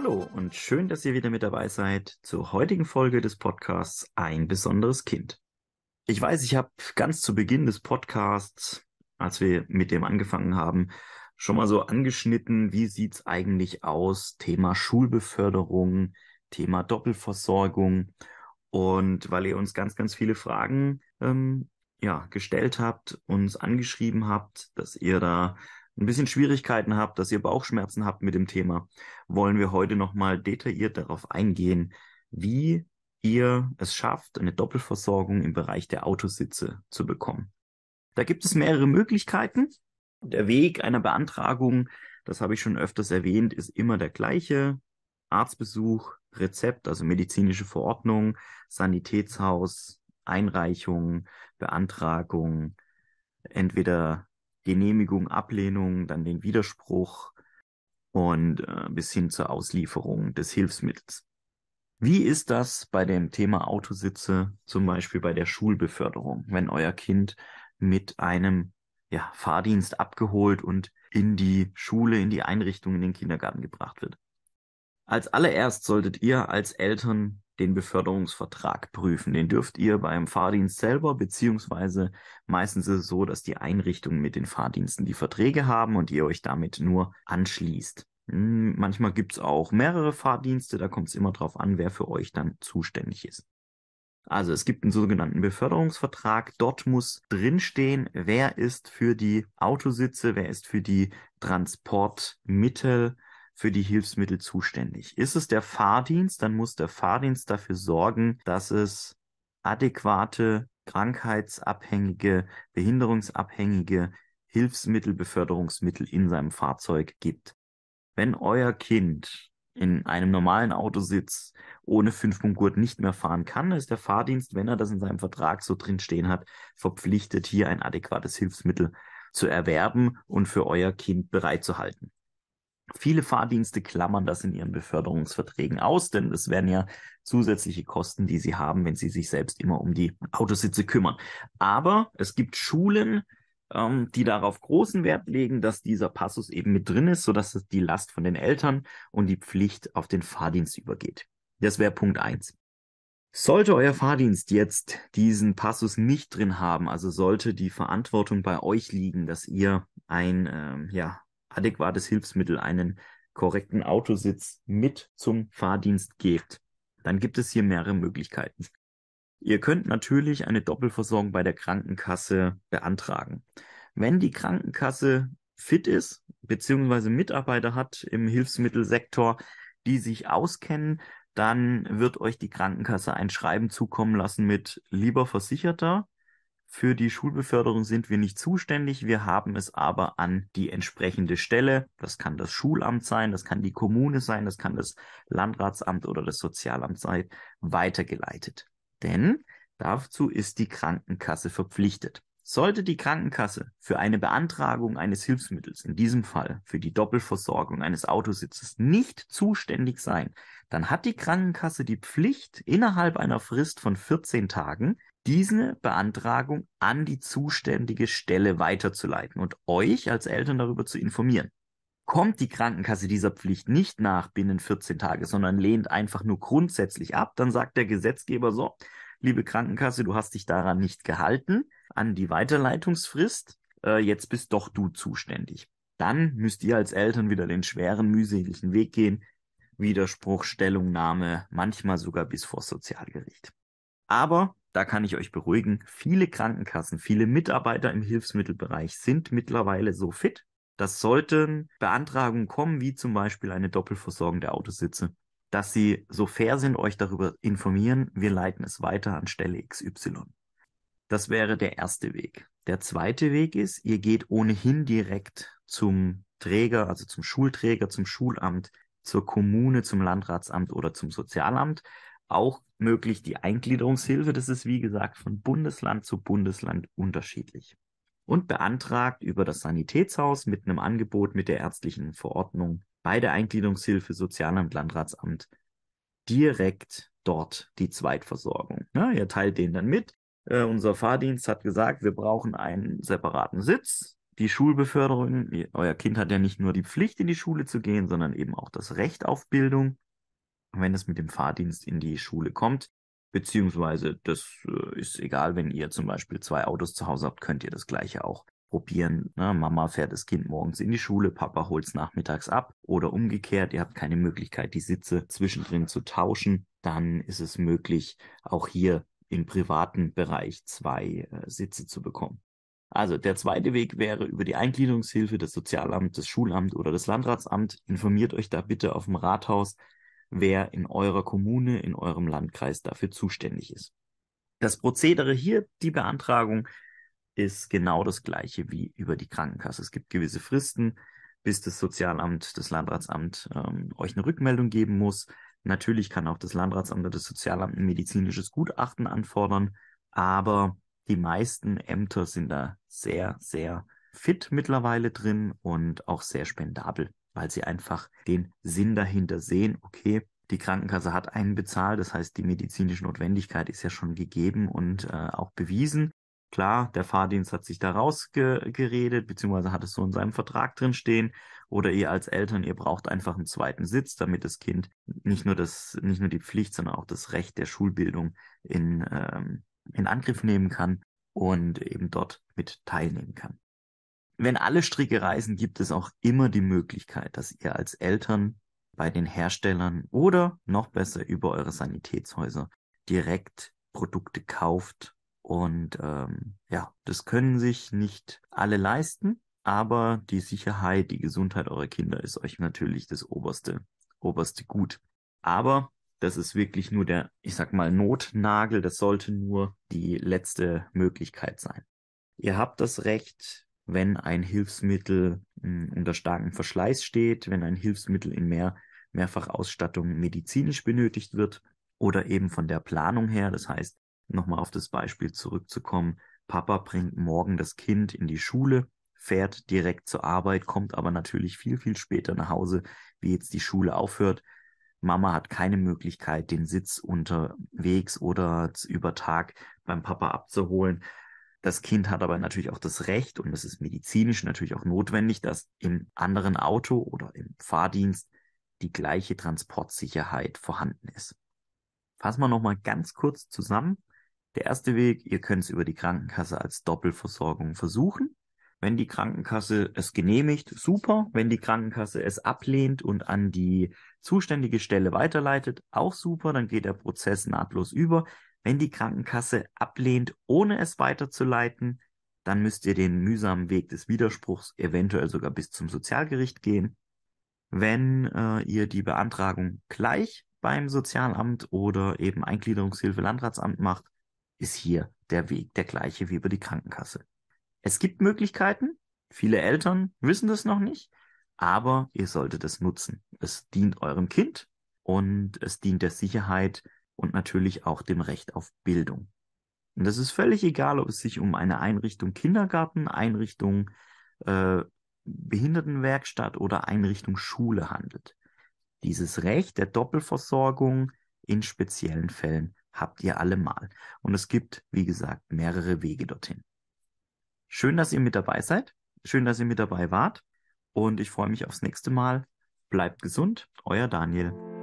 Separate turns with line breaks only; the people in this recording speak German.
Hallo und schön, dass ihr wieder mit dabei seid zur heutigen Folge des Podcasts Ein besonderes Kind. Ich weiß, ich habe ganz zu Beginn des Podcasts, als wir mit dem angefangen haben, schon mal so angeschnitten, wie sieht es eigentlich aus? Thema Schulbeförderung, Thema Doppelversorgung. Und weil ihr uns ganz, ganz viele Fragen ähm, ja, gestellt habt, uns angeschrieben habt, dass ihr da ein bisschen Schwierigkeiten habt, dass ihr Bauchschmerzen habt mit dem Thema, wollen wir heute nochmal detailliert darauf eingehen, wie ihr es schafft, eine Doppelversorgung im Bereich der Autositze zu bekommen. Da gibt es mehrere Möglichkeiten. Der Weg einer Beantragung, das habe ich schon öfters erwähnt, ist immer der gleiche. Arztbesuch, Rezept, also medizinische Verordnung, Sanitätshaus, Einreichung, Beantragung, entweder Genehmigung, Ablehnung, dann den Widerspruch und äh, bis hin zur Auslieferung des Hilfsmittels. Wie ist das bei dem Thema Autositze, zum Beispiel bei der Schulbeförderung, wenn euer Kind mit einem ja, Fahrdienst abgeholt und in die Schule, in die Einrichtung, in den Kindergarten gebracht wird? Als allererst solltet ihr als Eltern den Beförderungsvertrag prüfen. Den dürft ihr beim Fahrdienst selber, beziehungsweise meistens ist es so, dass die Einrichtungen mit den Fahrdiensten die Verträge haben und ihr euch damit nur anschließt. Hm, manchmal gibt es auch mehrere Fahrdienste, da kommt es immer darauf an, wer für euch dann zuständig ist. Also es gibt einen sogenannten Beförderungsvertrag. Dort muss drinstehen, wer ist für die Autositze, wer ist für die Transportmittel für die Hilfsmittel zuständig. Ist es der Fahrdienst, dann muss der Fahrdienst dafür sorgen, dass es adäquate, krankheitsabhängige, behinderungsabhängige Hilfsmittel, Beförderungsmittel in seinem Fahrzeug gibt. Wenn euer Kind in einem normalen Auto sitzt, ohne Fünfpunktgurt nicht mehr fahren kann, ist der Fahrdienst, wenn er das in seinem Vertrag so drin stehen hat, verpflichtet, hier ein adäquates Hilfsmittel zu erwerben und für euer Kind bereitzuhalten. Viele Fahrdienste klammern das in ihren Beförderungsverträgen aus, denn es wären ja zusätzliche Kosten, die sie haben, wenn sie sich selbst immer um die Autositze kümmern. Aber es gibt Schulen, ähm, die darauf großen Wert legen, dass dieser Passus eben mit drin ist, sodass es die Last von den Eltern und die Pflicht auf den Fahrdienst übergeht. Das wäre Punkt 1. Sollte euer Fahrdienst jetzt diesen Passus nicht drin haben, also sollte die Verantwortung bei euch liegen, dass ihr ein ähm, ja, adäquates Hilfsmittel, einen korrekten Autositz mit zum Fahrdienst gebt, dann gibt es hier mehrere Möglichkeiten. Ihr könnt natürlich eine Doppelversorgung bei der Krankenkasse beantragen. Wenn die Krankenkasse fit ist, beziehungsweise Mitarbeiter hat im Hilfsmittelsektor, die sich auskennen, dann wird euch die Krankenkasse ein Schreiben zukommen lassen mit lieber Versicherter, für die Schulbeförderung sind wir nicht zuständig. Wir haben es aber an die entsprechende Stelle. Das kann das Schulamt sein, das kann die Kommune sein, das kann das Landratsamt oder das Sozialamt sein, weitergeleitet. Denn dazu ist die Krankenkasse verpflichtet. Sollte die Krankenkasse für eine Beantragung eines Hilfsmittels, in diesem Fall für die Doppelversorgung eines Autositzes, nicht zuständig sein, dann hat die Krankenkasse die Pflicht, innerhalb einer Frist von 14 Tagen diese Beantragung an die zuständige Stelle weiterzuleiten und euch als Eltern darüber zu informieren. Kommt die Krankenkasse dieser Pflicht nicht nach binnen 14 Tage, sondern lehnt einfach nur grundsätzlich ab, dann sagt der Gesetzgeber so, liebe Krankenkasse, du hast dich daran nicht gehalten, an die Weiterleitungsfrist, äh, jetzt bist doch du zuständig. Dann müsst ihr als Eltern wieder den schweren, mühseligen Weg gehen, Widerspruch, Stellungnahme, manchmal sogar bis vor Sozialgericht. Aber da kann ich euch beruhigen, viele Krankenkassen, viele Mitarbeiter im Hilfsmittelbereich sind mittlerweile so fit, dass sollten Beantragungen kommen, wie zum Beispiel eine Doppelversorgung der Autositze, dass sie so fair sind, euch darüber informieren, wir leiten es weiter an Stelle XY. Das wäre der erste Weg. Der zweite Weg ist, ihr geht ohnehin direkt zum Träger, also zum Schulträger, zum Schulamt, zur Kommune, zum Landratsamt oder zum Sozialamt auch möglich die Eingliederungshilfe. Das ist, wie gesagt, von Bundesland zu Bundesland unterschiedlich. Und beantragt über das Sanitätshaus mit einem Angebot mit der ärztlichen Verordnung bei der Eingliederungshilfe Sozialamt Landratsamt direkt dort die Zweitversorgung. Ja, ihr teilt den dann mit. Äh, unser Fahrdienst hat gesagt, wir brauchen einen separaten Sitz. Die Schulbeförderung, euer Kind hat ja nicht nur die Pflicht, in die Schule zu gehen, sondern eben auch das Recht auf Bildung wenn es mit dem Fahrdienst in die Schule kommt. Beziehungsweise, das äh, ist egal, wenn ihr zum Beispiel zwei Autos zu Hause habt, könnt ihr das gleiche auch probieren. Ne? Mama fährt das Kind morgens in die Schule, Papa holt es nachmittags ab oder umgekehrt. Ihr habt keine Möglichkeit, die Sitze zwischendrin zu tauschen. Dann ist es möglich, auch hier im privaten Bereich zwei äh, Sitze zu bekommen. Also der zweite Weg wäre über die Eingliederungshilfe das Sozialamt, das Schulamt oder das Landratsamt. Informiert euch da bitte auf dem Rathaus, wer in eurer Kommune, in eurem Landkreis dafür zuständig ist. Das Prozedere hier, die Beantragung, ist genau das gleiche wie über die Krankenkasse. Es gibt gewisse Fristen, bis das Sozialamt, das Landratsamt ähm, euch eine Rückmeldung geben muss. Natürlich kann auch das Landratsamt oder das Sozialamt ein medizinisches Gutachten anfordern, aber die meisten Ämter sind da sehr, sehr fit mittlerweile drin und auch sehr spendabel weil sie einfach den Sinn dahinter sehen, okay, die Krankenkasse hat einen bezahlt, das heißt, die medizinische Notwendigkeit ist ja schon gegeben und äh, auch bewiesen. Klar, der Fahrdienst hat sich da rausgeredet, beziehungsweise hat es so in seinem Vertrag drin stehen. Oder ihr als Eltern, ihr braucht einfach einen zweiten Sitz, damit das Kind nicht nur das, nicht nur die Pflicht, sondern auch das Recht der Schulbildung in, ähm, in Angriff nehmen kann und eben dort mit teilnehmen kann wenn alle Stricke reisen, gibt es auch immer die Möglichkeit, dass ihr als Eltern bei den Herstellern oder noch besser über eure Sanitätshäuser direkt Produkte kauft. Und ähm, ja, das können sich nicht alle leisten, aber die Sicherheit, die Gesundheit eurer Kinder ist euch natürlich das oberste, oberste Gut. Aber das ist wirklich nur der, ich sag mal, Notnagel, das sollte nur die letzte Möglichkeit sein. Ihr habt das Recht, wenn ein Hilfsmittel unter starkem Verschleiß steht, wenn ein Hilfsmittel in mehr, mehrfach Ausstattung medizinisch benötigt wird oder eben von der Planung her. Das heißt, nochmal auf das Beispiel zurückzukommen, Papa bringt morgen das Kind in die Schule, fährt direkt zur Arbeit, kommt aber natürlich viel, viel später nach Hause, wie jetzt die Schule aufhört. Mama hat keine Möglichkeit, den Sitz unterwegs oder über Tag beim Papa abzuholen. Das Kind hat aber natürlich auch das Recht und es ist medizinisch natürlich auch notwendig, dass im anderen Auto oder im Fahrdienst die gleiche Transportsicherheit vorhanden ist. Fassen wir nochmal ganz kurz zusammen. Der erste Weg, ihr könnt es über die Krankenkasse als Doppelversorgung versuchen. Wenn die Krankenkasse es genehmigt, super. Wenn die Krankenkasse es ablehnt und an die zuständige Stelle weiterleitet, auch super. Dann geht der Prozess nahtlos über. Wenn die Krankenkasse ablehnt, ohne es weiterzuleiten, dann müsst ihr den mühsamen Weg des Widerspruchs eventuell sogar bis zum Sozialgericht gehen. Wenn äh, ihr die Beantragung gleich beim Sozialamt oder eben Eingliederungshilfe Landratsamt macht, ist hier der Weg der gleiche wie über die Krankenkasse. Es gibt Möglichkeiten, viele Eltern wissen das noch nicht, aber ihr solltet es nutzen. Es dient eurem Kind und es dient der Sicherheit, und natürlich auch dem Recht auf Bildung. Und das ist völlig egal, ob es sich um eine Einrichtung Kindergarten, Einrichtung äh, Behindertenwerkstatt oder Einrichtung Schule handelt. Dieses Recht der Doppelversorgung in speziellen Fällen habt ihr allemal. Und es gibt, wie gesagt, mehrere Wege dorthin. Schön, dass ihr mit dabei seid. Schön, dass ihr mit dabei wart. Und ich freue mich aufs nächste Mal. Bleibt gesund, euer Daniel.